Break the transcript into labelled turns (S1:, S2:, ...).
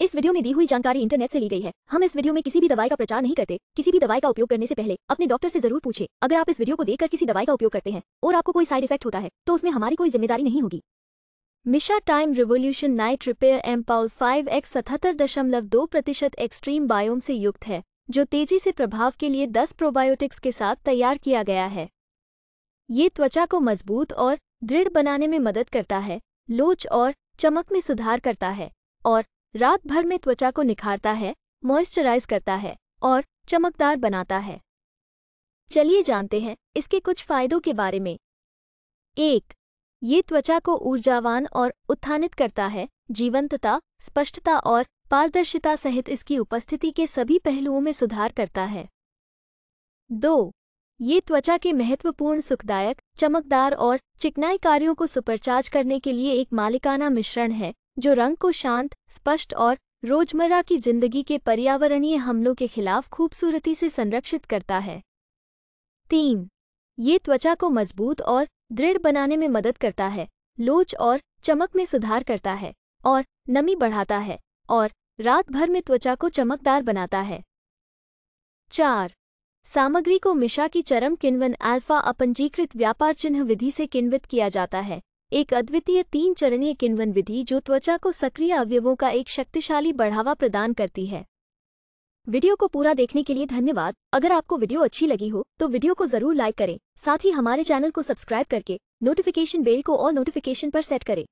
S1: इस वीडियो में दी हुई जानकारी इंटरनेट से ली गई है हम इस वीडियो में किसी भी दवाई का प्रचार नहीं करते किसी भी दवाई का उपयोग करने से पहले अपने डॉक्टर से जरूर पूछे अगर आप इस वीडियो को देखकर किसी दवाई का उपयोग करते हैं और आपको कोई साइड इफेक्ट होता है तो उसमें हमारी कोई जिम्मेदारी नहीं होगी मिशा time revolution night repair M पाउल फाइव एक्स सतहत्तर दशमलव दो प्रतिशत एक्सट्रीम बायोम से युक्त है जो तेजी से प्रभाव के लिए दस प्रोबायोटिक्स के साथ तैयार किया गया है ये त्वचा को मजबूत और दृढ़ बनाने में मदद करता है लोच और चमक में सुधार करता है और रात भर में त्वचा को निखारता है मॉइस्चराइज करता है और चमकदार बनाता है चलिए जानते हैं इसके कुछ फायदों के बारे में एक ये त्वचा को ऊर्जावान और उत्थानित करता है जीवंतता स्पष्टता और पारदर्शिता सहित इसकी उपस्थिति के सभी पहलुओं में सुधार करता है दो ये त्वचा के महत्वपूर्ण सुखदायक चमकदार और चिकनाई कार्यों को सुपरचार्ज करने के लिए एक मालिकाना मिश्रण है जो रंग को शांत स्पष्ट और रोजमर्रा की जिंदगी के पर्यावरणीय हमलों के खिलाफ खूबसूरती से संरक्षित करता है तीन ये त्वचा को मजबूत और दृढ़ बनाने में मदद करता है लोच और चमक में सुधार करता है और नमी बढ़ाता है और रात भर में त्वचा को चमकदार बनाता है चार सामग्री को मिशा की चरम किण्वन अल्फा अपंजीकृत व्यापार चिन्ह विधि से किण्वित किया जाता है एक अद्वितीय तीन चरणीय किण्वन विधि जो त्वचा को सक्रिय अवयवों का एक शक्तिशाली बढ़ावा प्रदान करती है वीडियो को पूरा देखने के लिए धन्यवाद अगर आपको वीडियो अच्छी लगी हो तो वीडियो को जरूर लाइक करें साथ ही हमारे चैनल को सब्सक्राइब करके नोटिफिकेशन बेल को और नोटिफिकेशन पर सेट करें